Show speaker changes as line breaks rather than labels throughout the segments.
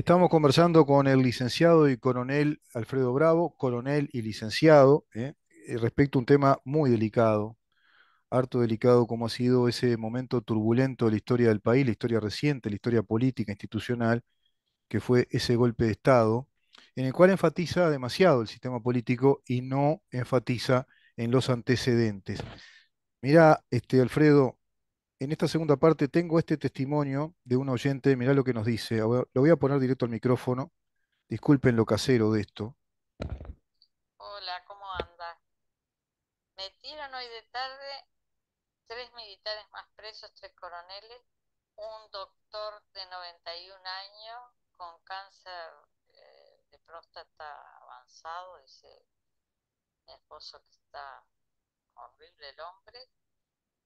Estamos conversando con el licenciado y coronel Alfredo Bravo, coronel y licenciado, ¿eh? Eh, respecto a un tema muy delicado, harto delicado como ha sido ese momento turbulento de la historia del país, la historia reciente, la historia política, institucional, que fue ese golpe de Estado, en el cual enfatiza demasiado el sistema político y no enfatiza en los antecedentes. Mira, este, Alfredo, en esta segunda parte tengo este testimonio de un oyente, mirá lo que nos dice, lo voy a poner directo al micrófono, disculpen lo casero de esto.
Hola, ¿cómo anda? Metieron hoy de tarde tres militares más presos, tres coroneles, un doctor de 91 años con cáncer eh, de próstata avanzado, dice mi esposo que está horrible el hombre,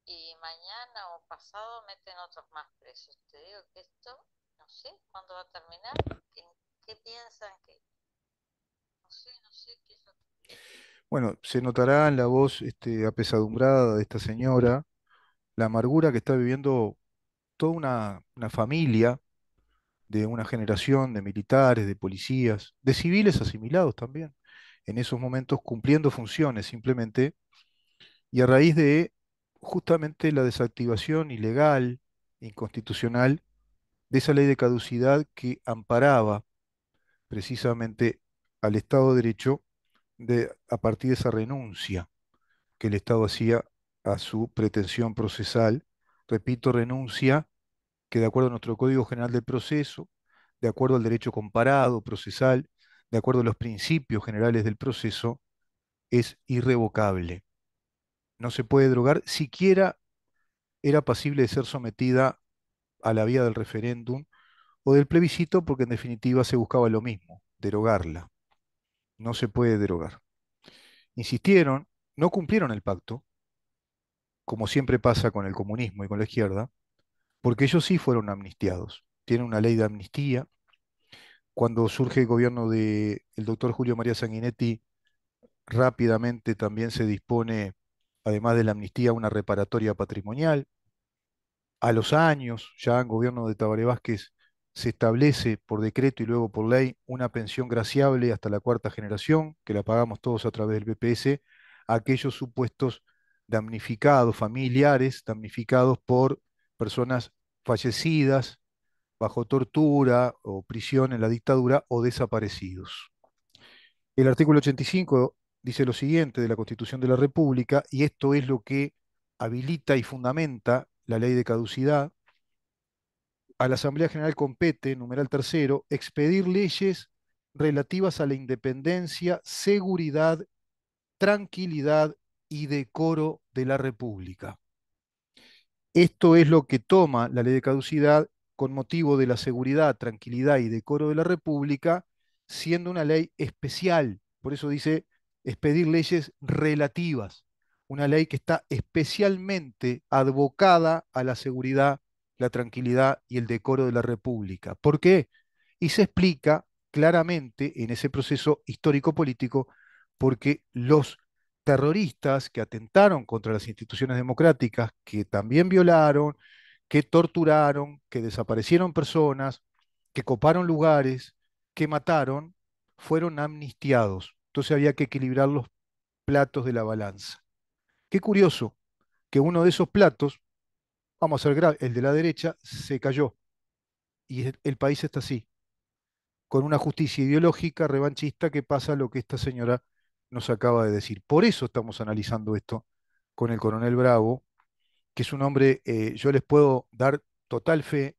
y mañana o pasado meten otros más presos. Te digo que esto, no sé cuándo va a terminar, qué piensan que...
No sé, no sé qué es Bueno, se notará en la voz este, apesadumbrada de esta señora la amargura que está viviendo toda una familia de una generación de militares, de policías, de civiles asimilados también, en esos momentos cumpliendo funciones simplemente, y a raíz de justamente la desactivación ilegal, e inconstitucional, de esa ley de caducidad que amparaba precisamente al Estado de Derecho de, a partir de esa renuncia que el Estado hacía a su pretensión procesal. Repito, renuncia que de acuerdo a nuestro Código General del Proceso, de acuerdo al derecho comparado procesal, de acuerdo a los principios generales del proceso, es irrevocable no se puede derogar, siquiera era pasible de ser sometida a la vía del referéndum o del plebiscito, porque en definitiva se buscaba lo mismo, derogarla. No se puede derogar. Insistieron, no cumplieron el pacto, como siempre pasa con el comunismo y con la izquierda, porque ellos sí fueron amnistiados. Tienen una ley de amnistía. Cuando surge el gobierno del doctor Julio María Sanguinetti, rápidamente también se dispone además de la amnistía, una reparatoria patrimonial. A los años, ya en gobierno de Tabaré Vázquez, se establece por decreto y luego por ley una pensión graciable hasta la cuarta generación, que la pagamos todos a través del BPS, a aquellos supuestos damnificados, familiares damnificados por personas fallecidas bajo tortura o prisión en la dictadura o desaparecidos. El artículo 85 dice lo siguiente de la Constitución de la República, y esto es lo que habilita y fundamenta la ley de caducidad, a la Asamblea General compete, numeral tercero, expedir leyes relativas a la independencia, seguridad, tranquilidad y decoro de la República. Esto es lo que toma la ley de caducidad con motivo de la seguridad, tranquilidad y decoro de la República, siendo una ley especial. Por eso dice es pedir leyes relativas, una ley que está especialmente advocada a la seguridad, la tranquilidad y el decoro de la República. ¿Por qué? Y se explica claramente en ese proceso histórico-político porque los terroristas que atentaron contra las instituciones democráticas, que también violaron, que torturaron, que desaparecieron personas, que coparon lugares, que mataron, fueron amnistiados. Entonces había que equilibrar los platos de la balanza. Qué curioso que uno de esos platos, vamos a ser grave, el de la derecha, se cayó. Y el país está así, con una justicia ideológica revanchista que pasa lo que esta señora nos acaba de decir. Por eso estamos analizando esto con el coronel Bravo, que es un hombre, eh, yo les puedo dar total fe,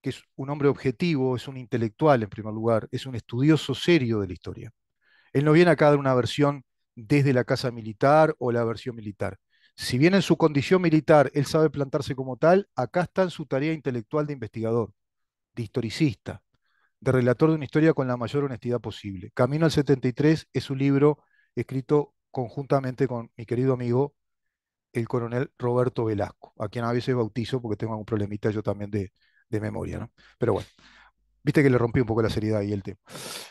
que es un hombre objetivo, es un intelectual en primer lugar, es un estudioso serio de la historia. Él no viene acá de una versión desde la casa militar o la versión militar. Si bien en su condición militar él sabe plantarse como tal, acá está en su tarea intelectual de investigador, de historicista, de relator de una historia con la mayor honestidad posible. Camino al 73 es un libro escrito conjuntamente con mi querido amigo, el coronel Roberto Velasco, a quien a veces bautizo porque tengo algún problemita yo también de, memoria, ¿no? Pero bueno, viste que le rompí un poco la seriedad y el tema.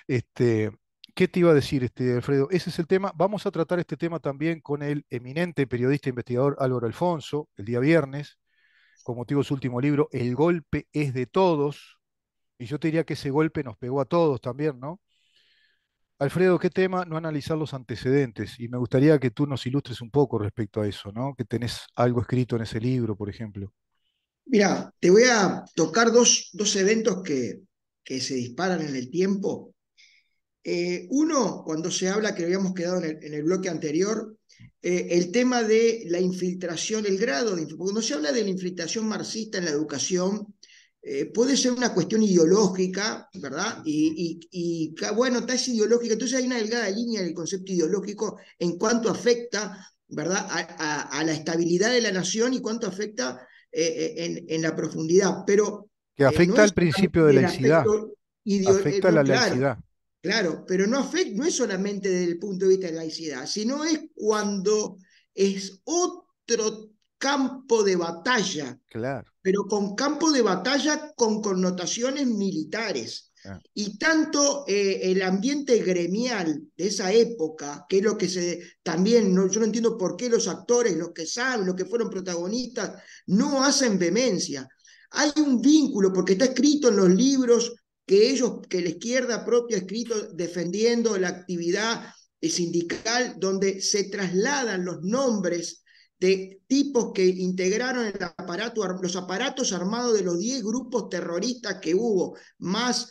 Este, ¿Qué te iba a decir, este, Alfredo? Ese es el tema. Vamos a tratar este tema también con el eminente periodista e investigador Álvaro Alfonso, el día viernes, con motivo de su último libro, El golpe es de todos. Y yo te diría que ese golpe nos pegó a todos también, ¿no? Alfredo, ¿qué tema? No analizar los antecedentes. Y me gustaría que tú nos ilustres un poco respecto a eso, ¿no? Que tenés algo escrito en ese libro, por ejemplo.
Mira, te voy a tocar dos, dos eventos que, que se disparan en el tiempo eh, uno, cuando se habla, que habíamos quedado en el, bloque anterior, eh, el tema de la infiltración, el grado de Cuando se habla de la infiltración marxista en la educación, eh, puede ser una cuestión ideológica, ¿verdad? Y, bueno, está es ideológica, entonces hay una delgada línea del concepto ideológico en cuanto afecta, ¿verdad?, a, la estabilidad de la nación y cuánto afecta en, la profundidad, pero...
Que afecta al principio de laicidad.
Afecta a la laicidad. Claro, pero no afecta, no es solamente desde el punto de vista de laicidad, sino es cuando es otro campo de batalla. Claro. Pero con campo de batalla con connotaciones militares. Ah. Y tanto eh, el ambiente gremial de esa época, que es lo que se también, no, yo no entiendo por qué los actores, los que saben, los que fueron protagonistas, no hacen vehemencia. Hay un vínculo, porque está escrito en los libros que ellos, que la izquierda propia ha escrito defendiendo la actividad eh, sindical donde se trasladan los nombres de tipos que integraron el aparato, los aparatos armados de los 10 grupos terroristas que hubo, más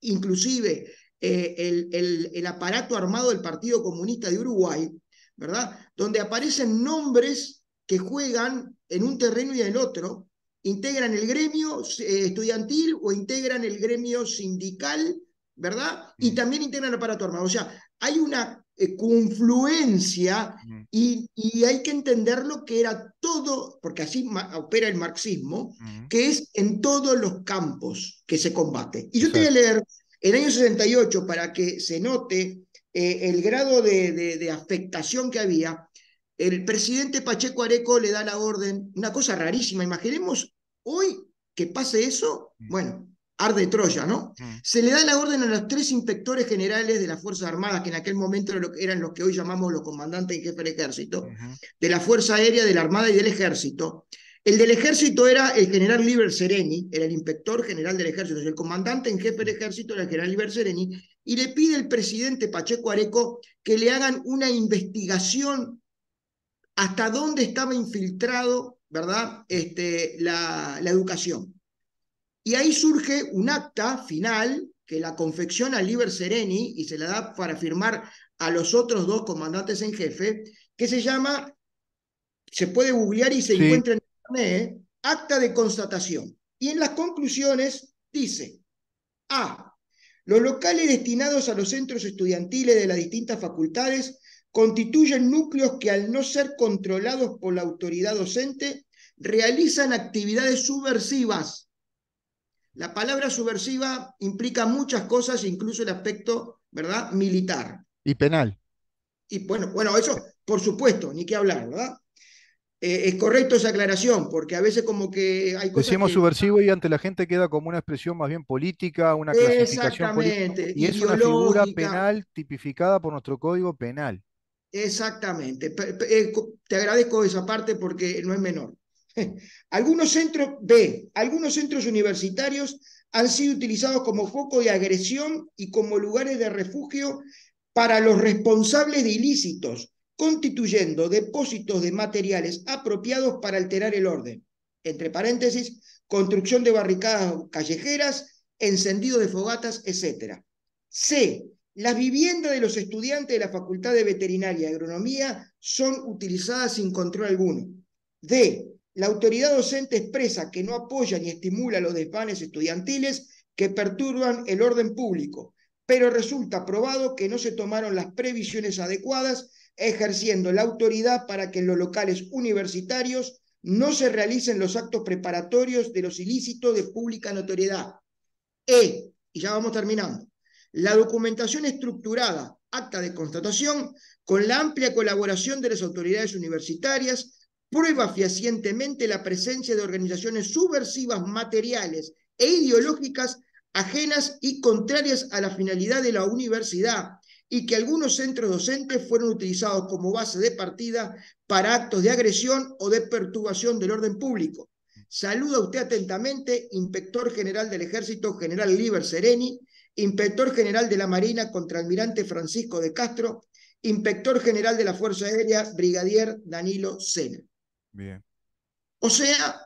inclusive eh, el, el, aparato armado del Partido Comunista de Uruguay, ¿verdad? Donde aparecen nombres que juegan en un terreno y en el otro, integran el gremio eh, estudiantil o integran el gremio sindical, ¿verdad? Y también integran el aparato armado. O sea, hay una eh, confluencia y, hay que entenderlo que era todo, porque así opera el marxismo, que es en todos los campos que se combate. Y yo te voy a leer el año 68 para que se note eh, el grado de afectación que había. El presidente Pacheco Areco le da la orden, una cosa rarísima, imaginemos hoy que pase eso, mm. bueno, arde Troya, ¿no? Mm. Se le da la orden a los tres inspectores generales de las Fuerzas Armadas, que en aquel momento eran los que hoy llamamos los comandantes en jefe del ejército, de la Fuerza Aérea, de la Armada y del Ejército. El del ejército era el general Liber Sereni, era el inspector general del ejército, el comandante en jefe del ejército era el general Liber Sereni, y le pide al presidente Pacheco Areco que le hagan una investigación hasta dónde estaba infiltrado, ¿verdad? Este, la, la educación. Y ahí surge un acta final que la confecciona Liber Sereni y se la da para firmar a los otros dos comandantes en jefe, que se llama, se puede googlear y se encuentra en internet, ¿eh? acta de constatación. Y en las conclusiones dice, A, los locales destinados a los centros estudiantiles de las distintas facultades constituyen núcleos que al no ser controlados por la autoridad docente, realizan actividades subversivas. La palabra subversiva implica muchas cosas, incluso el aspecto, ¿verdad?, militar. Y penal. Y bueno, bueno, eso, por supuesto, ni qué hablar, ¿verdad? Eh, es correcto esa aclaración, porque a veces como que hay Decimos
subversivo y ante la gente queda como una expresión más bien política, una clasificación política. Y es una figura penal tipificada por nuestro código penal.
Exactamente. Eh, te agradezco esa parte porque no es menor. Algunos centros B, algunos centros universitarios han sido utilizados como foco de agresión y como lugares de refugio para los responsables de ilícitos, constituyendo depósitos de materiales apropiados para alterar el orden. Entre paréntesis, construcción de barricadas callejeras, encendido de fogatas, etc. C. Las viviendas de los estudiantes de la Facultad de Veterinaria y Agronomía son utilizadas sin control alguno. D. La autoridad docente expresa que no apoya ni estimula los desvanes estudiantiles que perturban el orden público, pero resulta probado que no se tomaron las previsiones adecuadas ejerciendo la autoridad para que en los locales universitarios no se realicen los actos preparatorios de los ilícitos de pública notoriedad. E, y ya vamos terminando, la documentación estructurada, acta de constatación, con la amplia colaboración de las autoridades universitarias, prueba fehacientemente la presencia de organizaciones subversivas materiales e ideológicas ajenas y contrarias a la finalidad de la universidad y que algunos centros docentes fueron utilizados como base de partida para actos de agresión o de perturbación del orden público. Saluda usted atentamente, Inspector General del Ejército, General Liber Sereni, inspector general de la Marina, contra almirante Francisco de Castro, inspector general de la Fuerza Aérea, brigadier Danilo Sena.
Bien. O sea...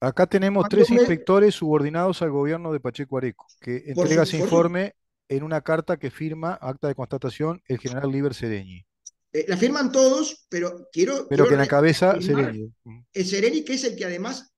Acá tenemos tres inspectores subordinados al gobierno de Pacheco Areco, que entrega ese informe en una carta que firma acta de constatación el general Liber Sereñi.
Eh, la firman todos, pero quiero. Pero que en la cabeza Sereni. Es Sereni que es el que además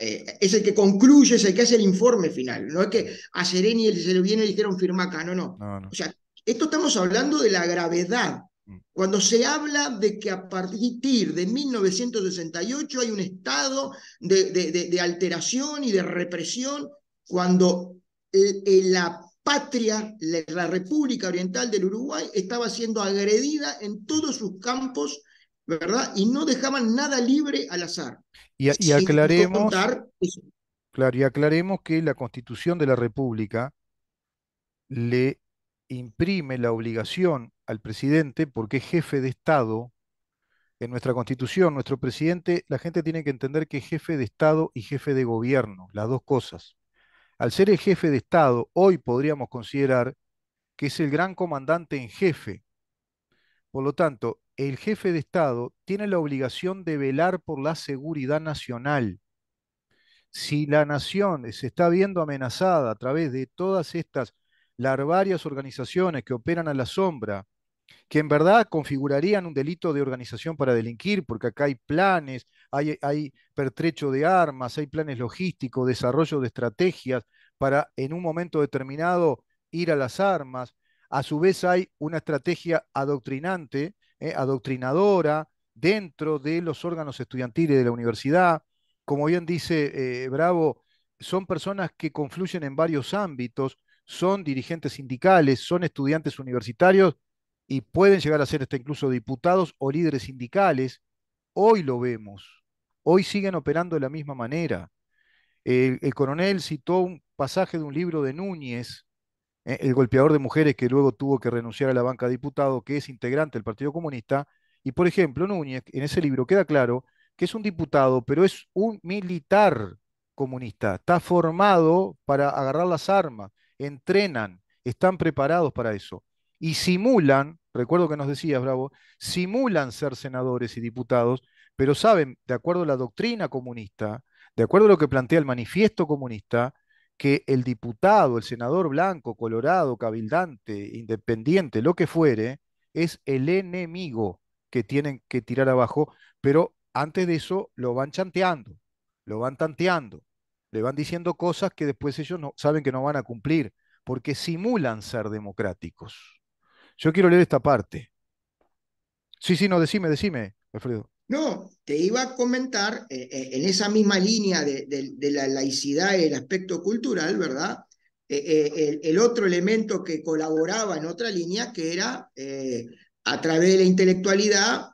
eh, es el que concluye, es el que hace el informe final. No es que a Sereni se le viene y dijeron firma acá, no, no, O sea, esto estamos hablando de la gravedad. Mm. Cuando se habla de que a partir de 1968 hay un estado de, de, alteración y de represión, cuando el, el, la patria, la República Oriental del Uruguay, estaba siendo agredida en todos sus campos, ¿verdad? Y no dejaban nada libre al azar. Y, aclaremos,
claro, y aclaremos que la Constitución de la República le imprime la obligación al presidente, porque es jefe de Estado, en nuestra Constitución, nuestro presidente, la gente tiene que entender que es jefe de Estado y jefe de gobierno, las dos cosas. Al ser el jefe de Estado, hoy podríamos considerar que es el gran comandante en jefe. Por lo tanto, el jefe de Estado tiene la obligación de velar por la seguridad nacional. Si la nación se está viendo amenazada a través de todas estas larvarias organizaciones que operan a la sombra, que en verdad configurarían un delito de organización para delinquir, porque acá hay planes, hay, pertrecho de armas, hay planes logísticos, desarrollo de estrategias para en un momento determinado ir a las armas. A su vez hay una estrategia adoctrinante, eh, adoctrinadora, dentro de los órganos estudiantiles de la universidad. Como bien dice eh, Bravo, son personas que confluyen en varios ámbitos, son dirigentes sindicales, son estudiantes universitarios y pueden llegar a ser hasta incluso diputados o líderes sindicales. Hoy lo vemos, hoy siguen operando de la misma manera. El, coronel citó un pasaje de un libro de Núñez, eh, el golpeador de mujeres que luego tuvo que renunciar a la banca de diputado, que es integrante del Partido Comunista, y por ejemplo, Núñez, en ese libro queda claro que es un diputado, pero es un militar comunista, está formado para agarrar las armas, entrenan, están preparados para eso, y simulan, recuerdo que nos decías, Bravo, simulan ser senadores y diputados pero saben, de acuerdo a la doctrina comunista, de acuerdo a lo que plantea el manifiesto comunista, que el diputado, el senador blanco, colorado, cabildante, independiente, lo que fuere, es el enemigo que tienen que tirar abajo, pero antes de eso lo van chanteando, lo van tanteando, le van diciendo cosas que después ellos no, saben que no van a cumplir, porque simulan ser democráticos. Yo quiero leer esta parte. Sí, sí, no, decime, decime, Alfredo.
No, te iba a comentar eh, eh, en esa misma línea de, la laicidad y el aspecto cultural, ¿verdad? Eh, el, otro elemento que colaboraba en otra línea, que era a través de la intelectualidad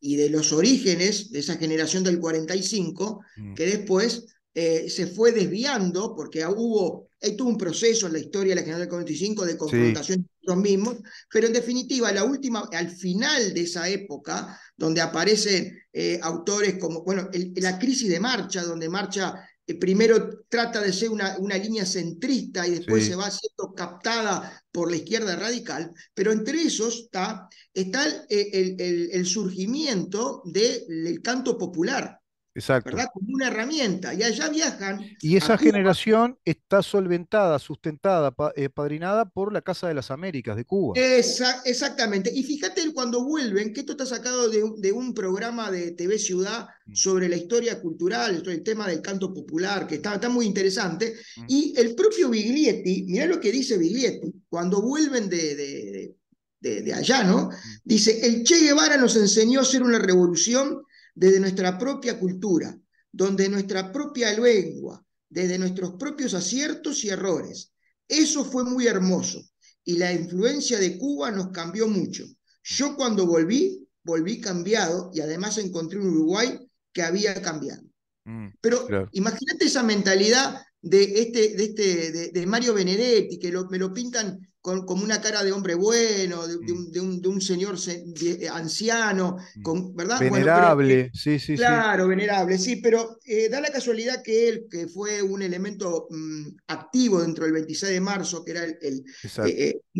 y de los orígenes de esa generación del 45, mm. que después eh, se fue desviando, porque hubo, hay un proceso en la historia de la General del 45 de confrontación sí. los mismos, pero en definitiva, la última, al final de esa época, donde aparecen eh, autores como, bueno, la crisis de marcha, donde marcha eh, primero trata de ser una, una línea centrista y después se va siendo captada por la izquierda radical, pero entre esos está, está el, el, surgimiento del canto popular Exacto. ¿verdad? Como una herramienta. Y allá viajan. Y esa
generación está solventada, sustentada, padrinada por la Casa de las Américas de Cuba.
exactamente. Y fíjate cuando vuelven, que esto está sacado de, un programa de TV Ciudad mm. sobre la historia cultural, sobre el tema del canto popular, que está, muy interesante. Mm. Y el propio Biglietti, mirá lo que dice Biglietti, cuando vuelven de, de, de allá, ¿no? Mm. Dice, el Che Guevara nos enseñó a hacer una revolución desde nuestra propia cultura, donde nuestra propia lengua, desde nuestros propios aciertos y errores. Eso fue muy hermoso y la influencia de Cuba nos cambió mucho. Yo cuando volví, volví cambiado y además encontré un Uruguay que había cambiado.
Mm, Pero
imagínate esa mentalidad de, este, de, este, de, Mario Benedetti, que me lo pintan con, como una cara de hombre bueno, de, mm. un, señor eh, anciano, mm. con, ¿verdad? Venerable,
eh, sí, sí. Claro,
venerable, sí, pero eh, da la casualidad que él, que fue un elemento mm, activo dentro del 26 de marzo, que era el,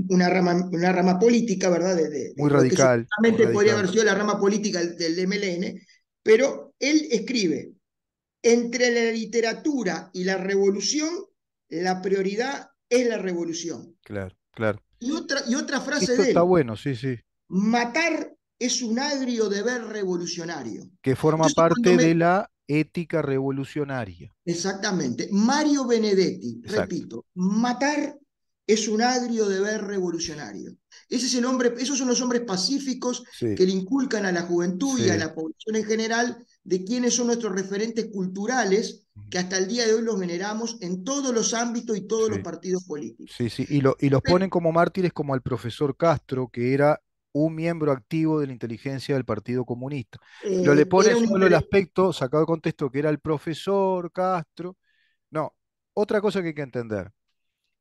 una, rama, una rama política, ¿verdad? muy radical. podría haber sido la rama política del, del MLN, pero él escribe, entre la literatura y la revolución, la prioridad es la revolución.
Claro. Claro.
Y otra, y otra frase de él, Está bueno, sí, sí. Matar es un agrio deber revolucionario.
Que forma parte de la ética revolucionaria.
Exactamente. Mario Benedetti,
repito,
matar es un agrio deber revolucionario. Ese es el hombre, esos son los hombres pacíficos que le inculcan a la juventud y a la población en general de quiénes son nuestros referentes culturales que hasta el día de hoy los veneramos en todos los ámbitos y todos los partidos políticos.
Sí, sí, y, los ponen como mártires como al profesor Castro, que era un miembro activo de la inteligencia del Partido Comunista.
Lo le eh, ponen solo el
aspecto, sacado de contexto, que era el profesor Castro. No, otra cosa que hay que entender.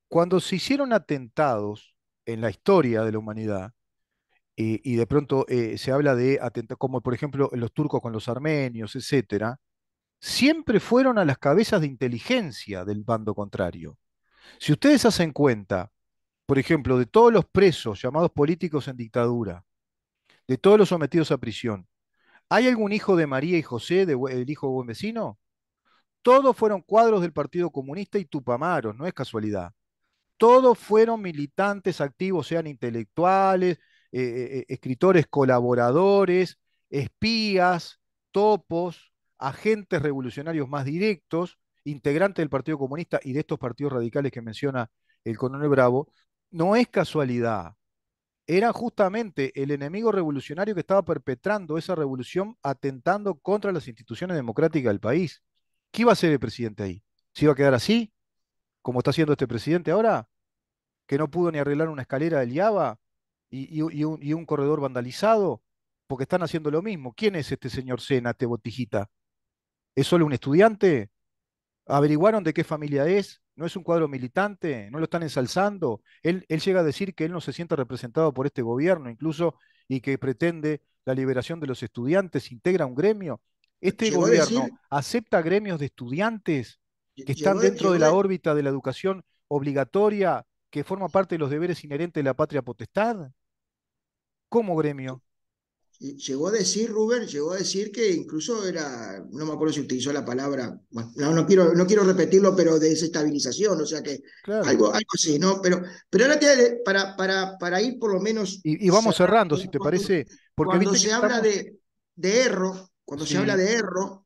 Cuando se hicieron atentados en la historia de la humanidad, eh, y de pronto eh, se habla de atentados, como por ejemplo los turcos con los armenios, etcétera, siempre fueron a las cabezas de inteligencia del bando contrario. Si ustedes hacen cuenta, por ejemplo, de todos los presos llamados políticos en dictadura, de todos los sometidos a prisión, ¿hay algún hijo de María y José, de, el hijo de buen vecino? Todos fueron cuadros del Partido Comunista y tupamaros, no es casualidad. Todos fueron militantes activos, sean intelectuales, eh, eh, escritores colaboradores, espías, topos, agentes revolucionarios más directos, integrantes del Partido Comunista y de estos partidos radicales que menciona el coronel Bravo, no es casualidad. Era justamente el enemigo revolucionario que estaba perpetrando esa revolución atentando contra las instituciones democráticas del país. ¿Qué iba a hacer el presidente ahí? ¿Se iba a quedar así? ¿Como está haciendo este presidente ahora? ¿Que no pudo ni arreglar una escalera del IABA? y, un, corredor vandalizado? Porque están haciendo lo mismo. ¿Quién es este señor Sena, este botijita? ¿Es solo un estudiante? ¿Averiguaron de qué familia es? ¿No es un cuadro militante? ¿No lo están ensalzando? Él, él llega a decir que él no se siente representado por este gobierno, incluso, y que pretende la liberación de los estudiantes, integra un gremio. Este gobierno acepta gremios de estudiantes que están dentro de la órbita de la educación obligatoria que forma parte de los deberes inherentes de la patria potestad como gremio.
Llegó a decir, Rubén, llegó a decir que incluso era, no me acuerdo si utilizó la palabra, no, quiero, no quiero repetirlo, pero de desestabilización, o sea que algo, algo así, ¿no? Pero, pero ahora para, para, para ir por lo menos... Y, vamos cerrando, si te parece, porque cuando se habla de, de erro, cuando se habla de Erro,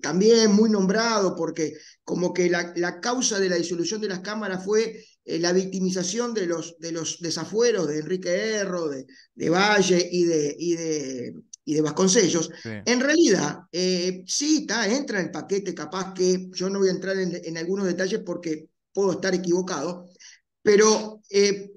también muy nombrado porque como que la, causa de la disolución de las cámaras fue eh, la victimización de los, desafueros de Enrique Erro, de, Valle y de, y Vasconcellos. En realidad, eh, sí, entra en el paquete, capaz que yo no voy a entrar en, algunos detalles porque puedo estar equivocado, pero eh,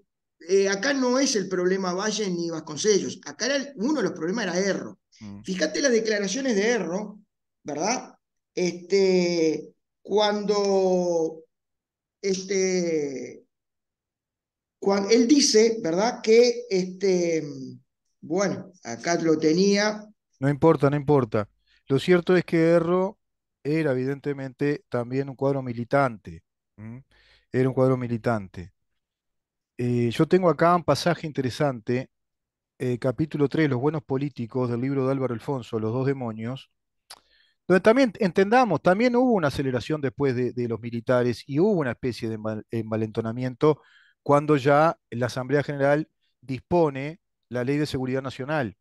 acá no es el problema Valle ni Vasconcellos, acá uno de los problemas era Erro. Mm. Fíjate las declaraciones de Erro, ¿verdad? Este, cuando, este, cuando él dice, ¿verdad? Que, este, bueno, acá lo tenía.
No importa, no importa. Lo cierto es que Erro era evidentemente también un cuadro militante. Era un cuadro militante. Eh, yo tengo acá un pasaje interesante eh, capítulo 3, Los buenos políticos, del libro de Álvaro Alfonso, Los dos demonios, donde también entendamos, también hubo una aceleración después de, los militares y hubo una especie de envalentonamiento cuando ya la Asamblea General dispone la ley de seguridad nacional,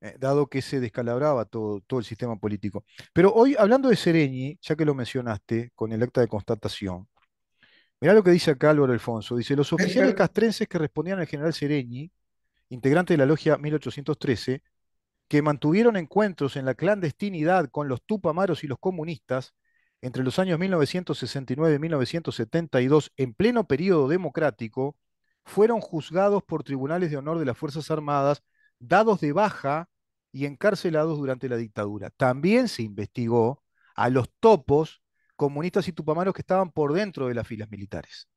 eh, dado que se descalabraba todo, todo el sistema político. Pero hoy, hablando de Sereñi, ya que lo mencionaste con el acta de constatación, mirá lo que dice acá Álvaro Alfonso, dice, los oficiales castrenses que respondían al general Sereñi integrante de la logia 1813, que mantuvieron encuentros en la clandestinidad con los tupamaros y los comunistas entre los años 1969 y 1972, en pleno periodo democrático, fueron juzgados por tribunales de honor de las Fuerzas Armadas, dados de baja y encarcelados durante la dictadura. También se investigó a los topos comunistas y tupamaros que estaban por dentro de las filas militares,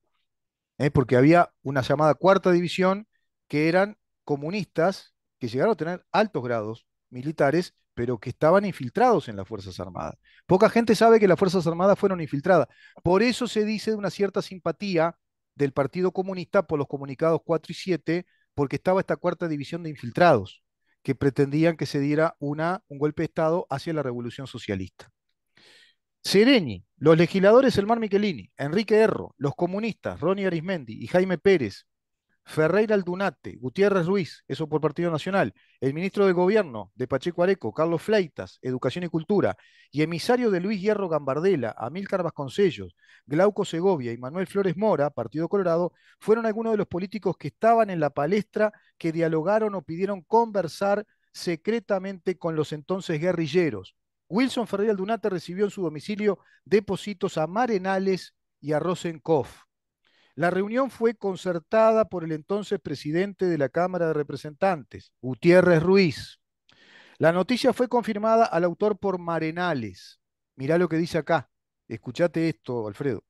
¿eh? porque había una llamada cuarta división, que eran comunistas que llegaron a tener altos grados militares, pero que estaban infiltrados en las Fuerzas Armadas. Poca gente sabe que las Fuerzas Armadas fueron infiltradas. Por eso se dice de una cierta simpatía del Partido Comunista por los comunicados 4 y 7, porque estaba esta cuarta división de infiltrados que pretendían que se diera una, un golpe de Estado hacia la revolución socialista. Sereni, los legisladores Elmar Michelini, Enrique Erro, los comunistas Ronnie Arismendi y Jaime Pérez, Ferreira Aldunate, Gutiérrez Ruiz, eso por Partido Nacional, el ministro de Gobierno de Pacheco Areco, Carlos Fleitas, Educación y Cultura, y emisario de Luis Hierro Gambardela, Amílcar Vasconcellos, Glauco Segovia y Manuel Flores Mora, Partido Colorado, fueron algunos de los políticos que estaban en la palestra, que dialogaron o pidieron conversar secretamente con los entonces guerrilleros. Wilson Ferreira Aldunate recibió en su domicilio depósitos a Marenales y a Rosenkoff. La reunión fue concertada por el entonces presidente de la Cámara de Representantes, Gutiérrez Ruiz. La noticia fue confirmada al autor por Marenales. Mirá lo que dice acá. Escuchate esto, Alfredo.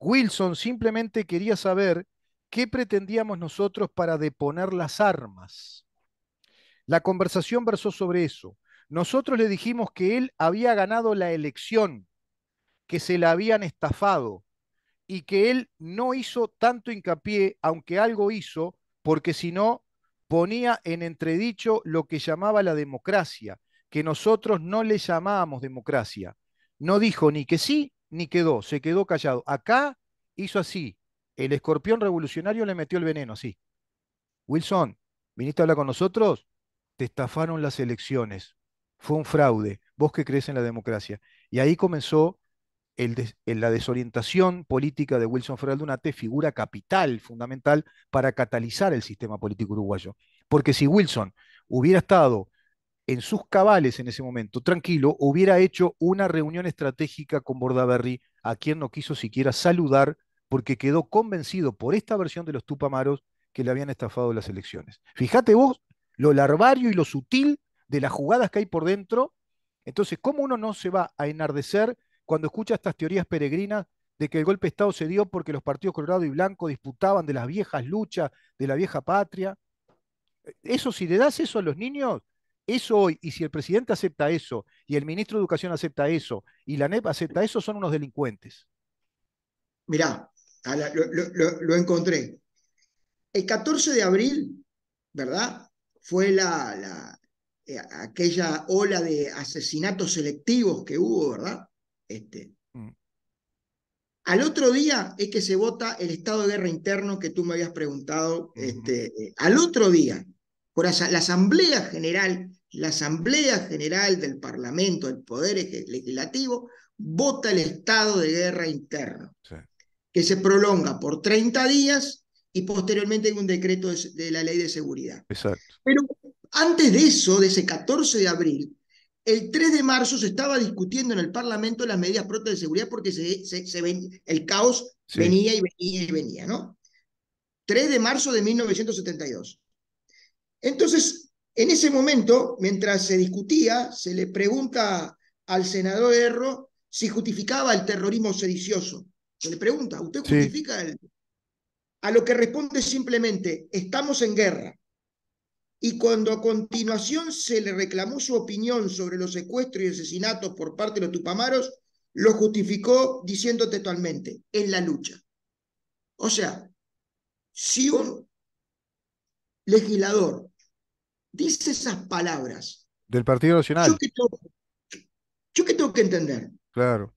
Wilson simplemente quería saber qué pretendíamos nosotros para deponer las armas. La conversación versó sobre eso. Nosotros le dijimos que él había ganado la elección, que se la habían estafado, y que él no hizo tanto hincapié, aunque algo hizo, porque si no, ponía en entredicho lo que llamaba la democracia, que nosotros no le llamábamos democracia. No dijo ni que sí ni quedó, se quedó callado. Acá hizo así, el escorpión revolucionario le metió el veneno, así. Wilson, ¿viniste a hablar con nosotros? Te estafaron las elecciones, fue un fraude, vos que crees en la democracia. Y ahí comenzó eh, la desorientación política de Wilson Ferrel figura capital, fundamental, para catalizar el sistema político uruguayo. Porque si Wilson hubiera estado en sus cabales en ese momento, tranquilo, hubiera hecho una reunión estratégica con Bordaberry, a quien no quiso siquiera saludar, porque quedó convencido por esta versión de los Tupamaros que le habían estafado las elecciones. Fíjate vos lo larvario y lo sutil de las jugadas que hay por dentro. Entonces, ¿cómo uno no se va a enardecer cuando escucha estas teorías peregrinas de que el golpe de Estado se dio porque los partidos colorado y blanco disputaban de las viejas luchas, de la vieja patria. Eso, si le das eso a los niños, eso hoy, y si el presidente acepta eso, y el ministro de Educación acepta eso, y la NEP acepta eso, son unos delincuentes. Mirá,
lo, encontré. El 14 de abril, ¿verdad? Fue la, eh, aquella ola de asesinatos selectivos que hubo, ¿verdad? Este, mm. Al otro día es que se vota el estado de guerra interno que tú me habías preguntado. Este, eh, al otro día, por la Asamblea General, la Asamblea General del Parlamento, el Poder Legislativo, vota el estado de guerra interno, que se prolonga por 30 días y posteriormente hay un decreto de, la ley de seguridad.
Pero
antes de eso, de ese 14 de abril, el 3 de marzo se estaba discutiendo en el Parlamento las medidas propias de seguridad porque se, el caos venía y venía y venía, ¿no? 3 de marzo de 1972. Entonces, en ese momento, mientras se discutía, se le pregunta al senador Erro si justificaba el terrorismo sedicioso. Se le pregunta, ¿usted justifica el...? A lo que responde simplemente, estamos en guerra y cuando a continuación se le reclamó su opinión sobre los secuestros y asesinatos por parte de los tupamaros, lo justificó diciendo textualmente, en la lucha. O sea, si un legislador dice esas palabras...
Del Partido Nacional. Yo qué
yo que, tengo que entender.
Claro.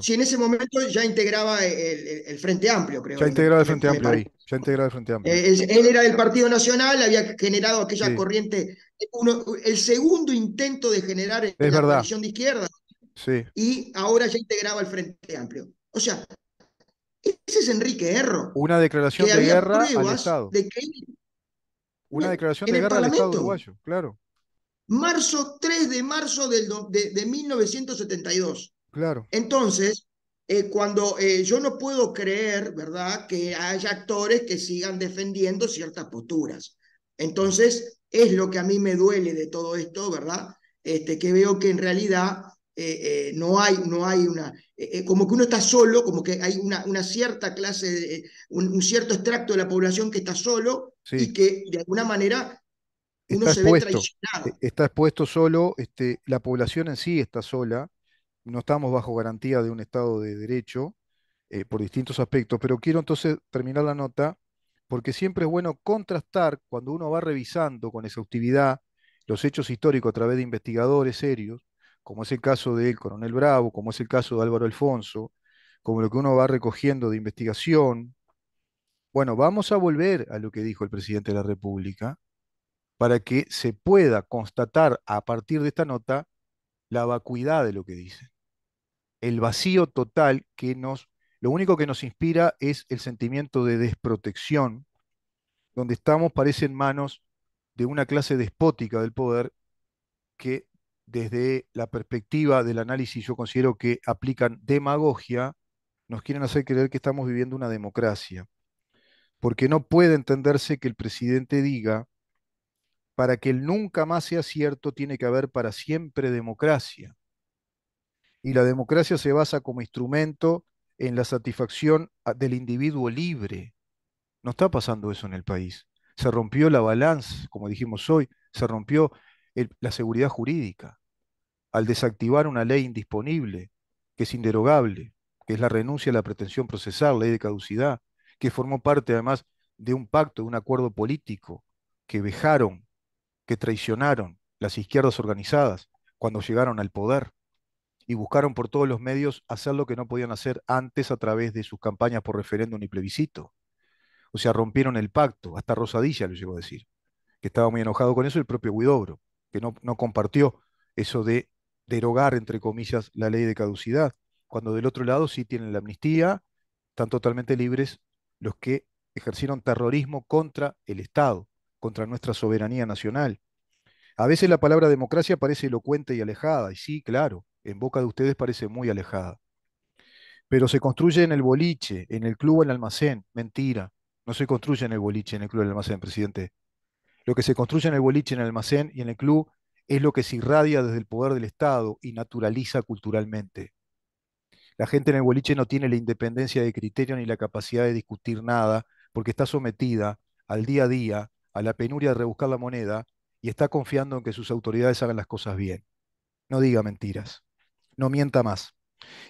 Si
en ese momento ya integraba el, Frente Amplio, creo. Ya integraba
el Frente Amplio ahí. Eh, ya integraba el Frente Amplio.
Él, era del Partido Nacional, había generado aquella corriente. el segundo intento de generar la coalición de izquierda. Sí. Y ahora ya integraba el Frente Amplio. O sea, ese es Enrique Erro.
Una declaración de guerra al Estado. Una declaración de guerra al Estado uruguayo, claro.
Marzo 3 de marzo del, de, de 1972. Claro. Entonces, eh, cuando eh, yo no puedo creer, ¿verdad?, que haya actores que sigan defendiendo ciertas posturas. Entonces, es lo que a mí me duele de todo esto, ¿verdad? Este, que veo que en realidad eh, no, hay, no hay una, como que uno está solo, como que hay una, cierta clase, de, un, cierto extracto de la población que está solo y que de alguna manera
uno se ve traicionado. Está expuesto solo, este, la población en sí está sola no estamos bajo garantía de un Estado de Derecho eh, por distintos aspectos, pero quiero entonces terminar la nota porque siempre es bueno contrastar cuando uno va revisando con exhaustividad los hechos históricos a través de investigadores serios, como es el caso del coronel Bravo, como es el caso de Álvaro Alfonso, como lo que uno va recogiendo de investigación. Bueno, vamos a volver a lo que dijo el presidente de la República para que se pueda constatar a partir de esta nota la vacuidad de lo que dicen, el vacío total que nos, lo único que nos inspira es el sentimiento de desprotección, donde estamos parece en manos de una clase despótica del poder que desde la perspectiva del análisis yo considero que aplican demagogia, nos quieren hacer creer que estamos viviendo una democracia, porque no puede entenderse que el presidente diga para que el nunca más sea cierto, tiene que haber para siempre democracia. Y la democracia se basa como instrumento en la satisfacción ah, del individuo libre. No está pasando eso en el país. Se rompió la balanza, como dijimos hoy, se rompió la seguridad jurídica al desactivar una ley indisponible, que es inderogable, que es la renuncia a la pretensión procesal, ley de caducidad, que formó parte además de un pacto, de un acuerdo político, que dejaron traicionaron las izquierdas organizadas cuando llegaron al poder y buscaron por todos los medios hacer lo que no podían hacer antes a través de sus campañas por referéndum y plebiscito. O sea, rompieron el pacto, hasta Rosadilla lo llegó a decir, que estaba muy enojado con eso el propio Guidobro, que no, no compartió eso de derogar, entre comillas, la ley de caducidad, cuando del otro lado sí tienen la amnistía, están totalmente libres los que ejercieron terrorismo contra el Estado, contra nuestra soberanía nacional. A veces la palabra democracia parece elocuente y alejada, y sí, claro, en boca de ustedes parece muy alejada. Pero se construye en el boliche, en el club o en el almacén. Mentira, no se construye en el boliche, en el club o en el almacén, presidente. Lo que se construye en el boliche, en el almacén y en el club es lo que se irradia desde el poder del Estado y naturaliza culturalmente. La gente en el boliche no tiene la independencia de criterio ni la capacidad de discutir nada porque está sometida al día a día a la penuria de rebuscar la moneda y está confiando en que sus autoridades hagan las cosas bien. No diga mentiras, no mienta más.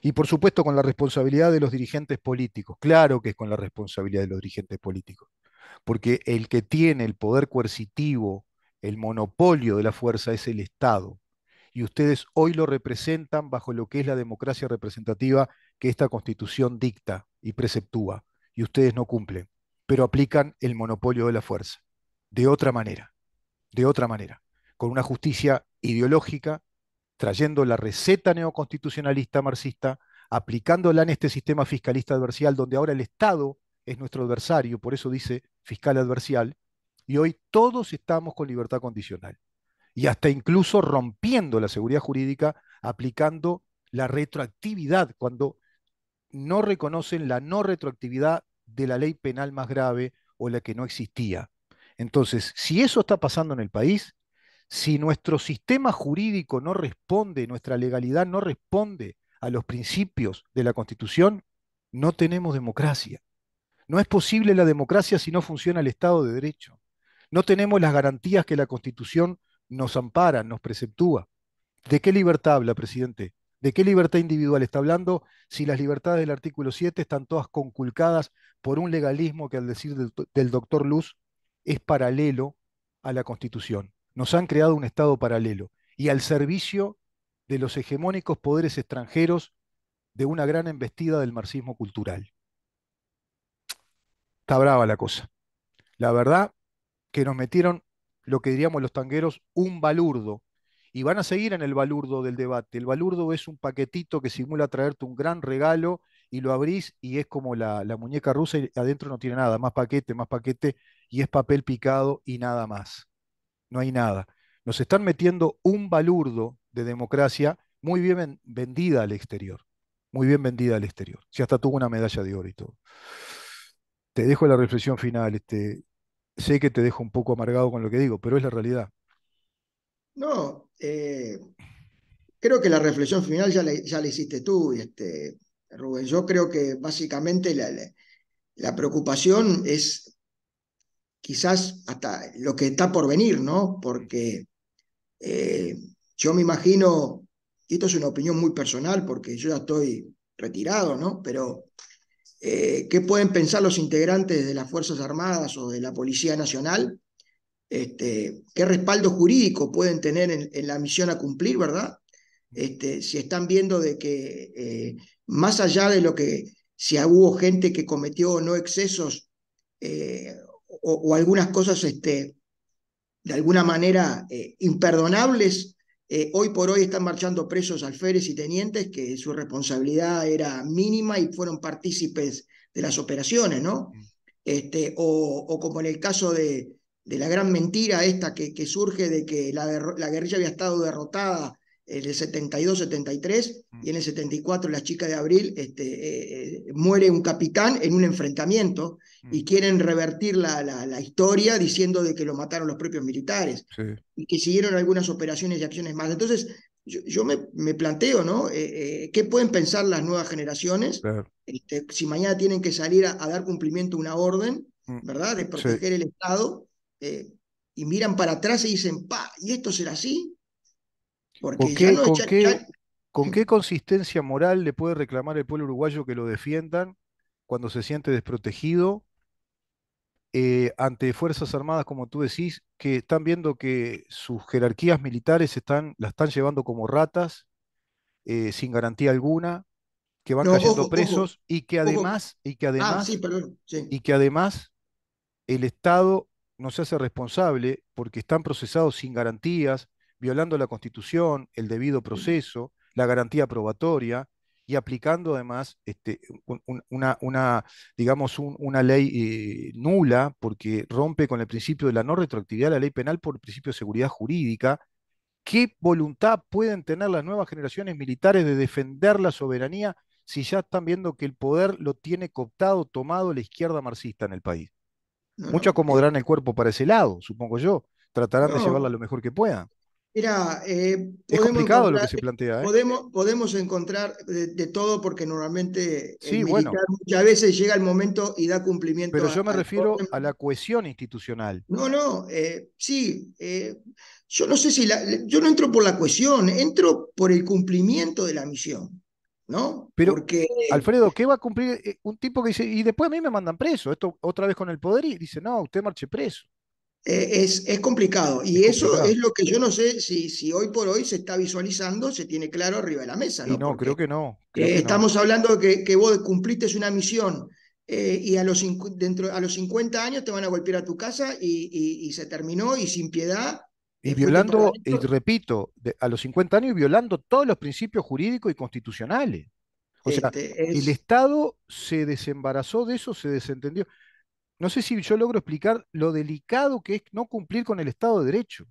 Y por supuesto con la responsabilidad de los dirigentes políticos. Claro que es con la responsabilidad de los dirigentes políticos. Porque el que tiene el poder coercitivo, el monopolio de la fuerza es el Estado. Y ustedes hoy lo representan bajo lo que es la democracia representativa que esta constitución dicta y preceptúa. Y ustedes no cumplen, pero aplican el monopolio de la fuerza de otra manera, de otra manera, con una justicia ideológica, trayendo la receta neoconstitucionalista marxista, aplicándola en este sistema fiscalista adversial, donde ahora el Estado es nuestro adversario, por eso dice fiscal adversial, y hoy todos estamos con libertad condicional, y hasta incluso rompiendo la seguridad jurídica, aplicando la retroactividad, cuando no reconocen la no retroactividad de la ley penal más grave o la que no existía. Entonces, si eso está pasando en el país, si nuestro sistema jurídico no responde, nuestra legalidad no responde a los principios de la Constitución, no tenemos democracia. No es posible la democracia si no funciona el Estado de Derecho. No tenemos las garantías que la Constitución nos ampara, nos preceptúa. ¿De qué libertad habla, presidente? ¿De qué libertad individual está hablando si las libertades del artículo 7 están todas conculcadas por un legalismo que al decir del, del doctor Luz es paralelo a la Constitución. Nos han creado un Estado paralelo y al servicio de los hegemónicos poderes extranjeros de una gran embestida del marxismo cultural. Está brava la cosa. La verdad que nos metieron lo que diríamos los tangueros, un balurdo. Y van a seguir en el balurdo del debate. El balurdo es un paquetito que simula traerte un gran regalo y lo abrís y es como la, muñeca rusa y adentro no tiene nada, más paquete, más paquete y es papel picado y nada más. No hay nada. Nos están metiendo un balurdo de democracia muy bien vendida al exterior, muy bien vendida al exterior. Si hasta tuvo una medalla de oro y todo. Te dejo la reflexión final. Este, sé que te dejo un poco amargado con lo que digo, pero es la realidad.
No, eh, creo que la reflexión final ya la, hiciste tú. Este, Rubén. Yo creo que básicamente la, preocupación es quizás hasta lo que está por venir, ¿no? Porque eh, yo me imagino, y esto es una opinión muy personal porque yo ya estoy retirado, ¿no? Pero, eh, ¿qué pueden pensar los integrantes de las Fuerzas Armadas o de la Policía Nacional? Este, ¿Qué respaldo jurídico pueden tener en la misión a cumplir, verdad? Este, si están viendo de que eh, más allá de lo que si hubo gente que cometió o no excesos eh, o, algunas cosas este, de alguna manera eh, imperdonables, hoy por hoy están marchando presos alférez y tenientes que su responsabilidad era mínima y fueron partícipes de las operaciones, ¿no? Este, o, como en el caso de, la gran mentira esta que, surge de que la guerrilla había estado derrotada en el 72, 73 y en el 74 la chica de abril este, eh, eh, muere un capitán en un enfrentamiento y mm. quieren revertir la, historia diciendo de que lo mataron los propios militares y que siguieron algunas operaciones y acciones más. Entonces yo, me, planteo, ¿no? Eh, ¿Qué pueden pensar las nuevas generaciones este, si mañana tienen que salir a, dar cumplimiento a una orden, mm. ¿verdad? De proteger el Estado y miran para atrás y dicen, pa, ¿y esto será así?
¿Con, qué, consistencia moral le puede reclamar el pueblo uruguayo que lo defiendan cuando se siente desprotegido eh, ante Fuerzas Armadas, como tú decís, que están viendo que sus jerarquías militares las están llevando como ratas, eh, sin garantía alguna, que van cayendo presos y que además, y que ah, además, y que además el Estado no se hace responsable porque están procesados sin garantías, violando la Constitución, el debido proceso, la garantía probatoria y aplicando además este, una, digamos una ley eh, nula porque rompe con el principio de la no retroactividad de la ley penal por el principio de seguridad jurídica. ¿Qué voluntad pueden tener las nuevas generaciones militares de defender la soberanía si ya están viendo que el poder lo tiene cooptado, tomado la izquierda marxista en el país? Muchos acomodarán el cuerpo para ese lado, supongo yo. Tratarán de llevarla lo mejor que puedan.
Eh, es complicado lo que se
plantea. ¿eh? Podemos,
podemos encontrar eh, de, todo porque normalmente sí, muchas veces llega el momento y da cumplimiento. Pero yo me refiero
a la cohesión institucional. No, no,
sí. yo no sé si yo no entro por la cohesión, entro por el cumplimiento
de la misión. ¿No? Porque... Alfredo, ¿qué va a cumplir un tipo que dice, y después a mí me mandan preso? Esto otra vez con el poder y dice, no, usted marche preso. Eh, es,
complicado. Y eso es lo que yo no sé si, si hoy por hoy se está visualizando, se tiene claro arriba de la mesa. No, no
creo eh, que no. estamos hablando
de que, que, vos cumpliste una misión eh, y a los, dentro, a los 50 años te van a golpear a tu casa y, se terminó y sin
piedad. Y violando, y repito, a los 50 años violando todos los principios jurídicos y constitucionales. O sea, este, el Estado se desembarazó de eso, se desentendió no sé si yo logro explicar lo delicado que es no cumplir con el Estado de Derecho.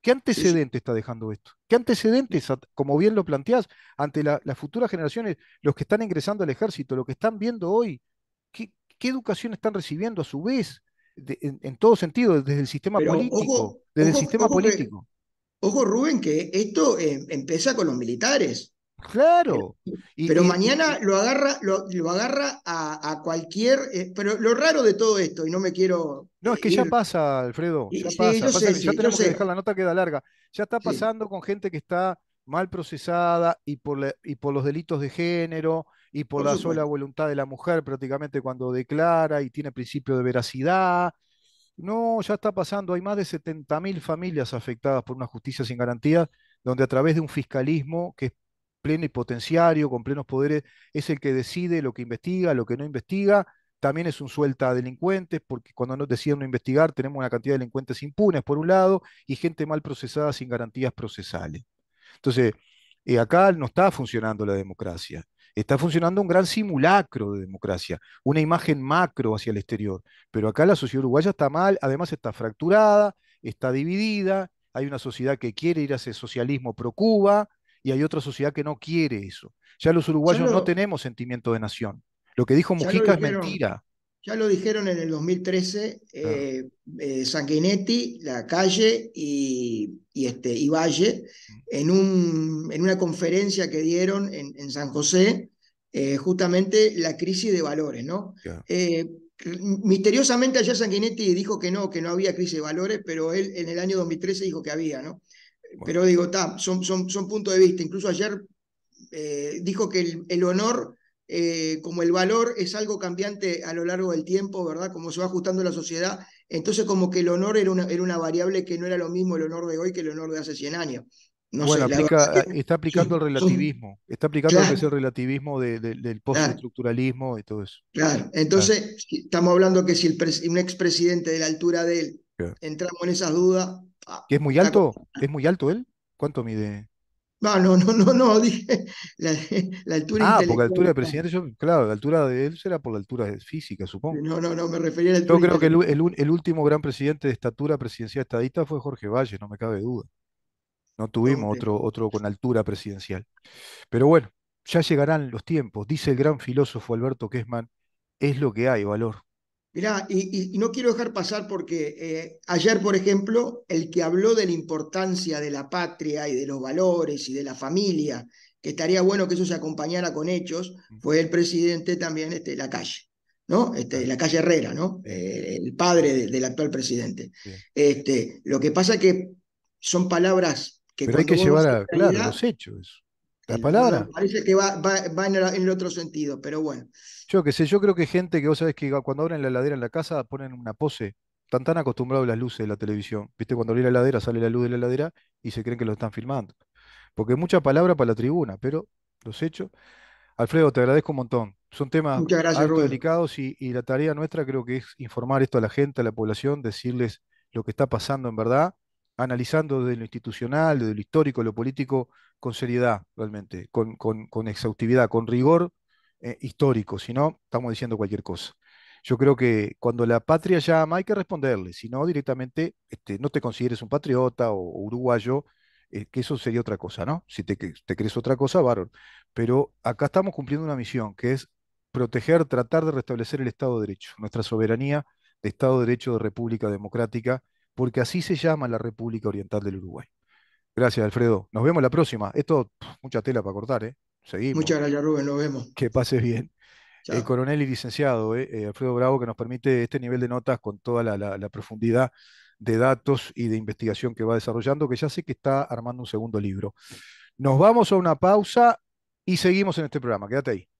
¿Qué antecedente está dejando esto? ¿Qué antecedentes, como bien lo planteás, ante las futuras generaciones, los que están ingresando al ejército, los que están viendo hoy, qué, educación están recibiendo a su vez, en, todo sentido, desde el sistema político? Ojo, desde el sistema político. ojo, Rubén, que esto eh, empieza con los militares. Claro. pero mañana
lo agarra, lo, agarra a, cualquier.
Eh, pero lo raro de todo esto, y no me quiero. No, es que ya pasa, Alfredo. Ya pasa. ya tenemos que dejar la nota queda larga. Ya está pasando con gente que está mal procesada y por, y por los delitos de género y por, la sola voluntad de la mujer prácticamente cuando declara y tiene principio de veracidad. No, ya está pasando. Hay más de 70.000 familias afectadas por una justicia sin garantías, donde a través de un fiscalismo que es pleno y potenciario, con plenos poderes, es el que decide lo que investiga, lo que no investiga. También es un suelta a delincuentes, porque cuando nos deciden no investigar, tenemos una cantidad de delincuentes impunes, por un lado, y gente mal procesada sin garantías procesales. Entonces, eh, acá no está funcionando la democracia. Está funcionando un gran simulacro de democracia, una imagen macro hacia el exterior. Pero acá la sociedad uruguaya está mal, además está fracturada, está dividida, hay una sociedad que quiere ir hacia el socialismo pro Cuba, y hay otra sociedad que no quiere eso. Ya los uruguayos no tenemos sentimiento de nación. Lo que dijo Mujica es mentira.
Ya lo dijeron en el 2013 eh, eh, Sanguinetti, La Calle y, este, y Valle, mm. en, un, en, una conferencia que dieron en, San José, eh, justamente la crisis de valores, ¿no? misteriosamente allá Sanguinetti dijo que no, que no había crisis de valores, pero él en el año 2013 dijo que había, ¿no? Pero digo, está, son, son, puntos de vista. Incluso ayer eh, dijo que el, honor, eh, como el valor, es algo cambiante a lo largo del tiempo, ¿verdad? Como se va ajustando la sociedad. Entonces, como que el honor era una, era una variable que no era lo mismo el honor de hoy que el honor de hace 100 años. No bueno, aplica, está aplicando el relativismo,
está aplicando ese relativismo del postestructuralismo y todo eso. Claro, entonces
estamos hablando que si el, un expresidente de la altura de él Entramos en esas dudas.
Ah, es muy alto? ¿Es muy alto él? ¿Cuánto mide?
No, no, no, no, dije la, altura. Ah, porque la altura del
presidente, claro, la altura de él será por la altura física, supongo. No, no, no, me refería a la Yo creo que el, último gran presidente de estatura presidencial estadista fue Jorge Valle, no me cabe duda. No tuvimos otro, otro con altura presidencial. Pero bueno, ya llegarán los tiempos. Dice el gran filósofo Alberto Kessman, es lo que hay, valor.
Mirá, y, no quiero dejar pasar porque eh, ayer, por ejemplo, el que habló de la importancia de la patria y de los valores y de la familia, que estaría bueno que eso se acompañara con hechos, fue el presidente también este, la calle. ¿no? Este, la calle Herrera, ¿no? Eh, el padre del actual presidente. Este, lo que pasa que son palabras que... Pero hay que llevar a los hechos. La eh, palabra. Parece que va, va, va en, el, otro sentido, pero bueno.
Yo qué sé, yo creo que gente que vos sabés que cuando abren la heladera en la casa ponen una pose. Están tan acostumbrados a las luces de la televisión. Viste, cuando abren la heladera sale la luz de la heladera y se creen que lo están filmando. Porque mucha palabra para la tribuna, pero los hechos. Alfredo, te agradezco un montón. Son temas muy delicados y, la tarea nuestra creo que es informar esto a la gente, a la población, decirles lo que está pasando en verdad, analizando desde lo institucional, desde lo histórico, lo político, con seriedad realmente, con, con exhaustividad, con rigor eh, histórico, si no, estamos diciendo cualquier cosa. Yo creo que cuando la patria llama hay que responderle, si no, directamente este, no te consideres un patriota o, uruguayo, eh, que eso sería otra cosa, ¿no? Si te, te crees otra cosa, varón. Pero acá estamos cumpliendo una misión, que es proteger, tratar de restablecer el Estado de Derecho, nuestra soberanía de Estado de Derecho de República Democrática, porque así se llama la República Oriental del Uruguay. Gracias, Alfredo. Nos vemos la próxima. Esto, mucha tela para cortar, ¿eh? Muchas gracias, Rubén, nos vemos. Que pases bien. El eh, coronel y licenciado eh, eh, Alfredo Bravo, que nos permite este nivel de notas con toda la, la, profundidad de datos y de investigación que va desarrollando, que ya sé que está armando un segundo libro. Nos vamos a una pausa y seguimos en este programa. Quédate ahí.